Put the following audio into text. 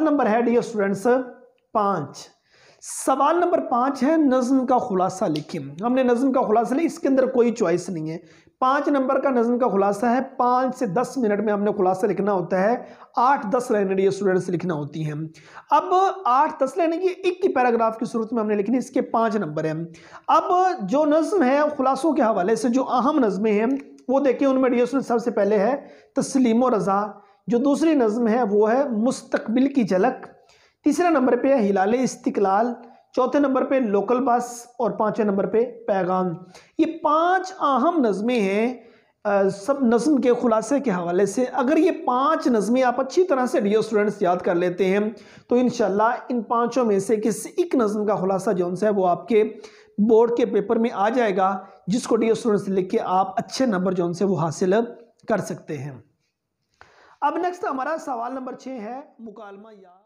number है dear students पांच सवाल नंबर पांच है नज्म का खुलासा लिखिए हमने नज्म का खुलासा लिया इसके अंदर कोई चॉइस नहीं है पांच नंबर का नज्म का खुलासा है पांच से दस मिनट में हमने खुलासा लिखना होता है आठ दस लाइनें ये स्टूडेंट्स लिखना होती हैं अब आठ दस लाइनें की एक ही पैराग्राफ की सूरत में हमने लिखनी इसके पांच नंबर हैं अब जो नज्म है खुलासों के हवाले से जो अहम नज़में हैं वो देखें उनमें डी सबसे पहले है तस्लीम रज़ा जो दूसरी नज़म है वो है मुस्तकबिल की झलक तीसरे नंबर पे है हिलाल इस्तकलाल चौथे नंबर पे लोकल बस और पाँचवें नंबर पे पैगाम ये पांच अहम नज़में हैं सब नज़म के ख़ुलासे के हवाले से अगर ये पांच नज़में आप अच्छी तरह से डियो स्टूडेंट्स याद कर लेते हैं तो इन इन पांचों में से किसी एक नज़म का ख़ुलासा जो है वो आपके बोर्ड के पेपर में आ जाएगा जिसको डियो स्टूडेंट्स लिख के आप अच्छे नंबर जो है वो हासिल कर सकते हैं अब नेक्स्ट हमारा सवाल नंबर छः है मुकालमा या